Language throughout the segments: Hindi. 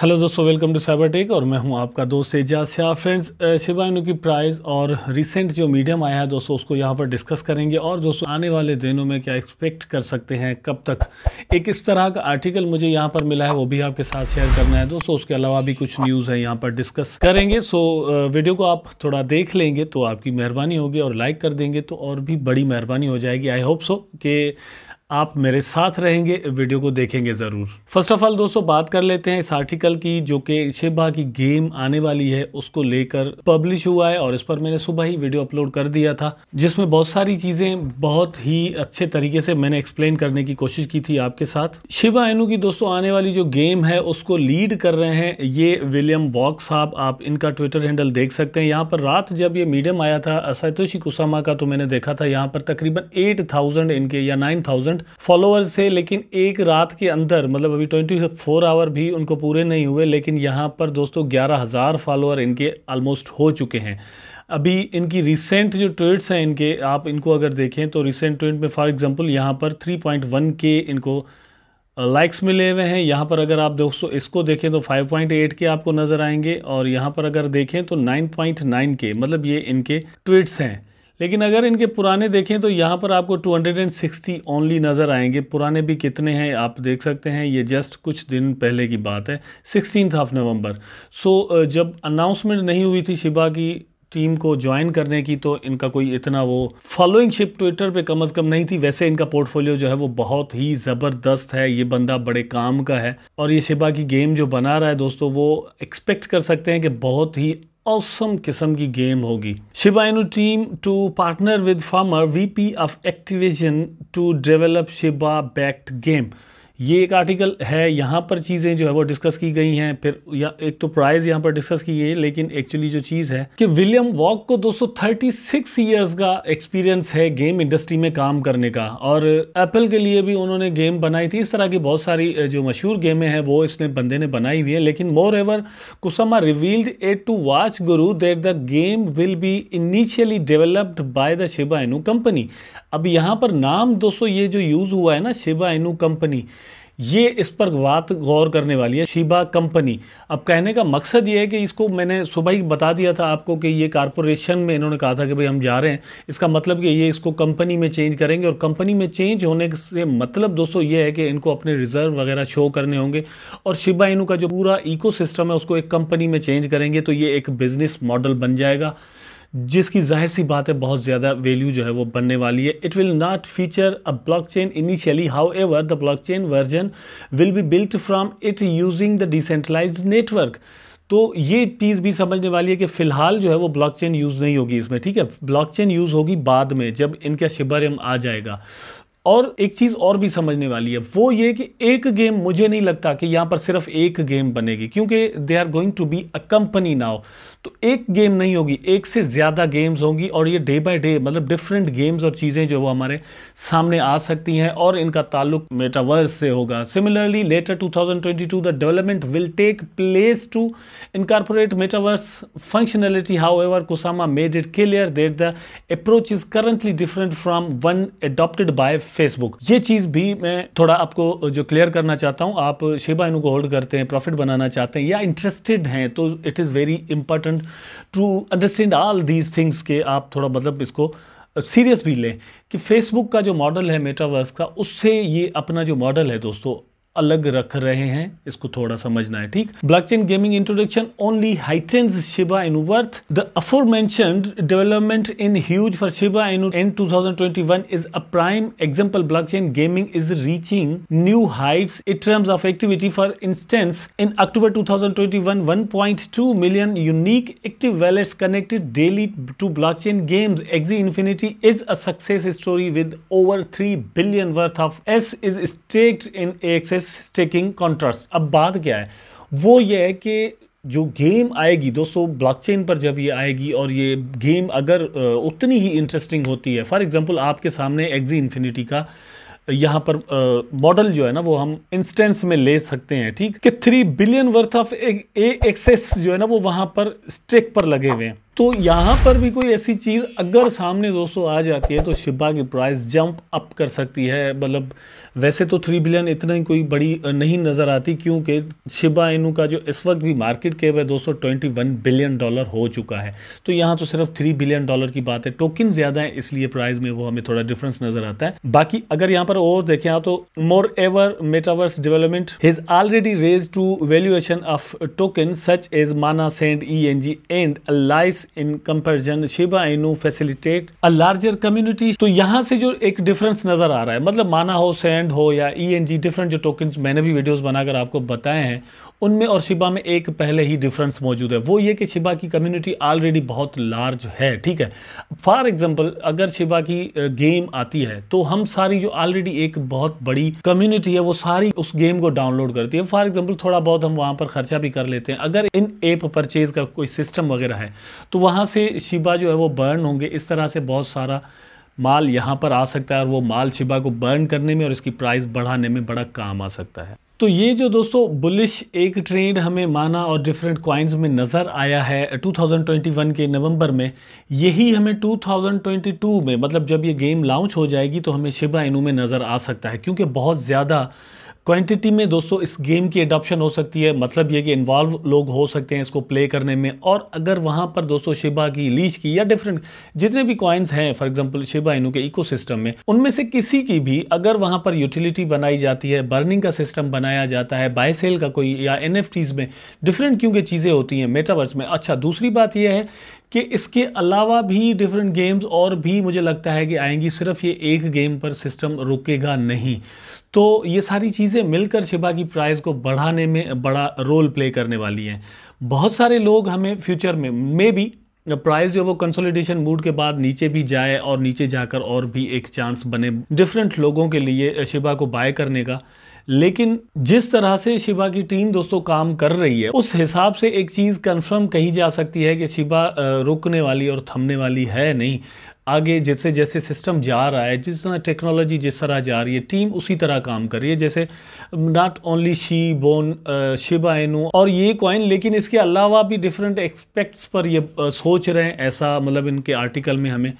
हेलो दोस्तों वेलकम टू साइबर टेक और मैं हूं आपका दोस्त एजाज शाह फ्रेंड्स शिवायनु की प्राइस और रिसेंट जो मीडियम आया है दोस्तों उसको यहां पर डिस्कस करेंगे और दोस्तों आने वाले दिनों में क्या एक्सपेक्ट कर सकते हैं कब तक एक इस तरह का आर्टिकल मुझे यहां पर मिला है वो भी आपके साथ शेयर करना है दोस्तों उसके अलावा भी कुछ न्यूज़ है यहाँ पर डिस्कस करेंगे सो वीडियो को आप थोड़ा देख लेंगे तो आपकी मेहरबानी होगी और लाइक कर देंगे तो और भी बड़ी मेहरबानी हो जाएगी आई होप सो कि आप मेरे साथ रहेंगे वीडियो को देखेंगे ज़रूर फर्स्ट ऑफ ऑल दोस्तों बात कर लेते हैं इस आर्टिकल की जो कि शिबा की गेम आने वाली है उसको लेकर पब्लिश हुआ है और इस पर मैंने सुबह ही वीडियो अपलोड कर दिया था जिसमें बहुत सारी चीज़ें बहुत ही अच्छे तरीके से मैंने एक्सप्लेन करने की कोशिश की थी आपके साथ शिबा एनू की दोस्तों आने वाली जो गेम है उसको लीड कर रहे हैं ये विलियम वॉक साहब आप इनका ट्विटर हैंडल देख सकते हैं यहाँ पर रात जब ये मीडियम आया था असैतोशी कुसामा का तो मैंने देखा था यहाँ पर तकरीबन एट थाउजेंड इनके या नाइन थाउजेंड थाउजेंड फॉलोअर्स थे लेकिन एक रात के अंदर मतलब अभी ट्वेंटी फोर आवर भी उनको पूरे नहीं हुए लेकिन यहाँ पर दोस्तों ग्यारह हज़ार फॉलोअर इनके ऑलमोस्ट हो चुके हैं अभी इनकी रिसेंट जो ट्वीट्स हैं इनके आप इनको अगर देखें तो रिसेंट ट्वीट में फॉर एग्जांपल यहाँ पर 3.1 के इनको लाइक्स मिले हुए हैं यहाँ पर अगर आप दोस्तों इसको देखें तो 5.8 के आपको नज़र आएंगे और यहाँ पर अगर देखें तो 9.9 के मतलब ये इनके ट्वीट्स हैं लेकिन अगर इनके पुराने देखें तो यहाँ पर आपको 260 ओनली नज़र आएंगे पुराने भी कितने हैं आप देख सकते हैं ये जस्ट कुछ दिन पहले की बात है सिक्सटीन ऑफ नवंबर सो जब अनाउंसमेंट नहीं हुई थी शिबा की टीम को ज्वाइन करने की तो इनका कोई इतना वो फॉलोइंग शिप ट्विटर पे कम अज़ कम नहीं थी वैसे इनका पोर्टफोलियो जो है वो बहुत ही ज़बरदस्त है ये बंदा बड़े काम का है और ये शिबा की गेम जो बना रहा है दोस्तों वो एक्सपेक्ट कर सकते हैं कि बहुत ही औसम किस्म की गेम होगी Shiba Inu team to partner with former VP of Activision to develop Shiba backed game ये एक आर्टिकल है यहाँ पर चीज़ें जो है वो डिस्कस की गई हैं फिर या एक तो प्राइज़ यहाँ पर डिस्कस की गई है लेकिन एक्चुअली जो चीज़ है कि विलियम वॉक को 236 इयर्स का एक्सपीरियंस है गेम इंडस्ट्री में काम करने का और एप्पल के लिए भी उन्होंने गेम बनाई थी इस तरह की बहुत सारी जो मशहूर गेमें हैं वो इसने बंदे ने बनाई हुई है लेकिन moreover Kusama revealed at to watch Guru that the game will be initially developed by the Shiba Inu company अब यहाँ पर नाम दोस्तों ये जो यूज़ हुआ है ना शिबा एनू कंपनी ये इस पर बात गौर करने वाली है शिबा कंपनी अब कहने का मकसद ये है कि इसको मैंने सुबह ही बता दिया था आपको कि ये कारपोरेशन में इन्होंने कहा था कि भाई हम जा रहे हैं इसका मतलब कि ये इसको कंपनी में चेंज करेंगे और कंपनी में चेंज होने से मतलब दोस्तों ये है कि इनको अपने रिजर्व वगैरह शो करने होंगे और शिबा इनू का जो पूरा इको है उसको एक कंपनी में चेंज करेंगे तो ये एक बिज़नेस मॉडल बन जाएगा जिसकी जाहिर सी बात है बहुत ज़्यादा वैल्यू जो है वो बनने वाली है it will not feature a blockchain initially however the chain version will be built from it using the decentralize network तो ये चीज़ भी समझने वाली है कि फ़िलहाल जो है वो ब्लॉकचेन यूज़ नहीं होगी इसमें ठीक है ब्लॉकचेन यूज़ होगी बाद में जब इनका शिबरम आ जाएगा और एक चीज़ और भी समझने वाली है वो ये कि एक गेम मुझे नहीं लगता कि यहाँ पर सिर्फ एक गेम बनेगी क्योंकि they are going to be a company now तो एक गेम नहीं होगी एक से ज़्यादा गेम्स होंगी और ये डे बाय डे मतलब डिफरेंट गेम्स और चीज़ें जो वो हमारे सामने आ सकती हैं और इनका ताल्लुक मेटावर्स से होगा similarly later 2022 the development will take place to incorporate metaverse functionality however Kusama made it clear that the approach is currently different from one adopted by Facebook ये चीज भी मैं थोड़ा आपको जो क्लियर करना चाहता हूँ आप शेबा इनू को होल्ड करते हैं प्रॉफिट बनाना चाहते हैं या इंटरेस्टेड हैं तो it is very important to understand all these things के आप थोड़ा मतलब इसको सीरियस भी लें कि फेसबुक का जो मॉडल है मेटावर्स का उससे ये अपना जो मॉडल है दोस्तों अलग रख रहे हैं इसको थोड़ा समझना है ठीक block chain gaming introduction only heightens Shiba Inu worth the afore development in huge for Shiba Inu two thousand twenty is a prime example blockchain gaming is reaching new height in terms of activity for instance in October to 1.2 million unique active wallets connected daily to blockchain games Axie Infinity is a success story with over three billion worth of एस इज staked in access place taking contrast अब बात क्या है वो ये है कि जो गेम आएगी दोस्तों ब्लॉकचेन पर जब ये आएगी और ये गेम अगर उतनी ही इंटरेस्टिंग होती है फॉर एग्जांपल आपके सामने एग्जी इन्फिनिटी का यहाँ पर मॉडल जो है ना वो हम इंस्टेंस में ले सकते हैं ठीक कि थ्री बिलियन वर्थ ऑफ ए एक्सेस जो है ना वो वहाँ पर स्टेक पर लगे हुए हैं तो यहाँ पर भी कोई ऐसी चीज़ अगर सामने दोस्तों आ जाती है तो शिबा की प्राइस जंप अप कर सकती है मतलब वैसे तो थ्री बिलियन इतना ही कोई बड़ी नहीं नज़र आती क्योंकि शिबा इनू का जो इस वक्त भी मार्केट कैप है दोस्तों ट्वेंटी वन बिलियन डॉलर हो चुका है तो यहाँ तो सिर्फ थ्री बिलियन डॉलर की बात है टोकन ज़्यादा है इसलिए प्राइस में वो हमें थोड़ा डिफरेंस नज़र आता है बाकी अगर यहाँ पर और देखें आप तो moreover metaverse development has already raise to valuation of token such as Mana Sand E N G and lies in comparison Shiba Inu facilitate a larger community तो यहाँ से जो एक डिफरेंस नज़र आ रहा है मतलब माना हो सेंड हो या ई एन जी डिफरेंट जो टोकन मैंने भी वीडियोज़ बनाकर आपको बताए हैं उनमें और शिबा में एक पहले ही डिफरेंस मौजूद है वो ये कि शिबा की कम्युनिटी ऑलरेडी बहुत लार्ज है ठीक है फॉर एग्जांपल अगर शिबा की गेम आती है तो हम सारी जो ऑलरेडी एक बहुत बड़ी कम्युनिटी है वो सारी उस गेम को डाउनलोड करती है फॉर एग्जाम्पल थोड़ा बहुत हम वहाँ पर खर्चा भी कर लेते हैं अगर इन एप परचेज का कोई सिस्टम वगैरह है तो वहाँ से शिबा जो है वो बर्न होंगे इस तरह से बहुत सारा माल यहाँ पर आ सकता है और वो माल शिबा को बर्न करने में और इसकी प्राइस बढ़ाने में बड़ा काम आ सकता है तो ये जो दोस्तों बुलिश एक ट्रेंड हमें माना और डिफरेंट कॉइन्स में नज़र आया है 2021 के नवंबर में यही हमें 2022 में मतलब जब ये गेम लॉन्च हो जाएगी तो हमें शिबा इनू में नज़र आ सकता है क्योंकि बहुत ज़्यादा क्वांटिटी में दोस्तों इस गेम की एडॉप्शन हो सकती है मतलब ये कि इन्वॉल्व लोग हो सकते हैं इसको प्ले करने में और अगर वहाँ पर दोस्तों शिबा की लीच की या डिफरेंट जितने भी कॉइन्स हैं फॉर एग्जाम्पल शिबा इनू के इकोसिस्टम में उनमें से किसी की भी अगर वहाँ पर यूटिलिटी बनाई जाती है बर्निंग का सिस्टम बनाया जाता है बाय सेल का कोई या एन में डिफरेंट क्योंकि चीज़ें होती हैं मेटावर्स में अच्छा दूसरी बात यह है कि इसके अलावा भी डिफरेंट गेम्स और भी मुझे लगता है कि आएंगी सिर्फ ये एक गेम पर सिस्टम रुकेगा नहीं तो ये सारी चीज़ें मिलकर शिबा की प्राइस को बढ़ाने में बड़ा रोल प्ले करने वाली हैं बहुत सारे लोग हमें फ्यूचर में मे बी प्राइस जो वो कंसोलिडेशन मूड के बाद नीचे भी जाए और नीचे जाकर और भी एक चांस बने डिफरेंट लोगों के लिए शिबा को बाय करने का लेकिन जिस तरह से शिवा की टीम दोस्तों काम कर रही है उस हिसाब से एक चीज़ कंफर्म कही जा सकती है कि शिवा रुकने वाली और थमने वाली है नहीं आगे जैसे जैसे सिस्टम जा रहा है जिस तरह टेक्नोलॉजी जिस तरह जा रही है टीम उसी तरह काम कर रही है जैसे not only Shib Bone Shiba Inu और ये कॉइन लेकिन इसके अलावा भी डिफरेंट एक्सपेक्ट्स पर ये सोच रहे हैं ऐसा मतलब इनके आर्टिकल में हमें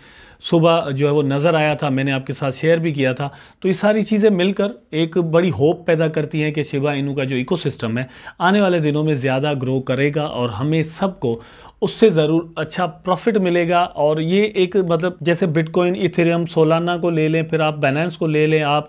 सुबह जो है वो नज़र आया था मैंने आपके साथ शेयर भी किया था तो ये सारी चीज़ें मिलकर एक बड़ी होप पैदा करती हैं कि शिवा इनू का जो इकोसिस्टम है आने वाले दिनों में ज़्यादा ग्रो करेगा और हमें सबको उससे ज़रूर अच्छा प्रॉफिट मिलेगा और ये एक मतलब जैसे बिटकॉइन इथेरियम सोलाना को ले लें फिर आप बैलेंस को ले लें आप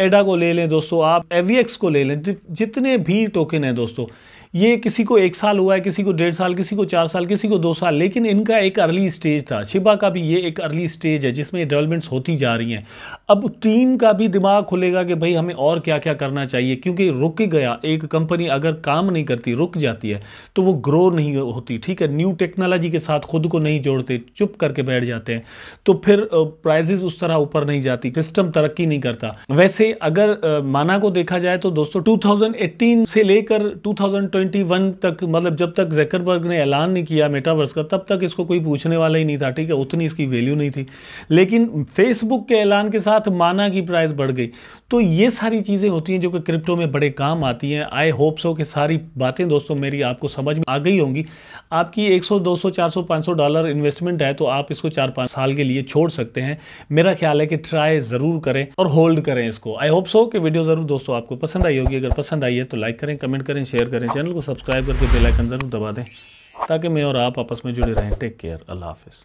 एडा को ले लें दोस्तों आप एवीएक्स को ले लें जितने भी टोकन हैं दोस्तों ये किसी को एक साल हुआ है किसी को डेढ़ साल किसी को चार साल किसी को दो साल लेकिन इनका एक अर्ली स्टेज था शिबा का भी ये एक अर्ली स्टेज है जिसमें डेवलपमेंट्स होती जा रही हैं अब टीम का भी दिमाग खुलेगा कि भाई हमें और क्या क्या करना चाहिए क्योंकि रुक गया एक कंपनी अगर काम नहीं करती रुक जाती है तो वो ग्रो नहीं होती ठीक है न्यू टेक्नोलॉजी के साथ खुद को नहीं जोड़ते चुप करके बैठ जाते हैं तो फिर प्राइजेज उस तरह ऊपर नहीं जाती सिस्टम तरक्की नहीं करता वैसे अगर माना को देखा जाए तो दोस्तों टू से लेकर टू 2021 तक मतलब जब तक जैकरबर्ग ने ऐलान नहीं किया मेटावर्स का तब तक इसको कोई पूछने वाला ही नहीं था ठीक है उतनी इसकी वैल्यू नहीं थी लेकिन फेसबुक के ऐलान के साथ माना की प्राइस बढ़ गई तो ये सारी चीज़ें होती हैं जो कि क्रिप्टो में बड़े काम आती हैं आई होप सो कि सारी बातें दोस्तों मेरी आपको समझ में आ गई होंगी आपकी 100 200 400 500 डॉलर इन्वेस्टमेंट है तो आप इसको चार पाँच साल के लिए छोड़ सकते हैं मेरा ख्याल है कि ट्राई ज़रूर करें और होल्ड करें इसको आई होप सो कि वीडियो ज़रूर दोस्तों आपको पसंद आई होगी अगर पसंद आई है तो लाइक करें कमेंट करें शेयर करें चैनल चैनल को सब्सक्राइब करके बेल आइकन ज़रूर दबा दें ताकि मैं और आप आपस में जुड़े रहें टेक केयर अल्लाह हाफिज़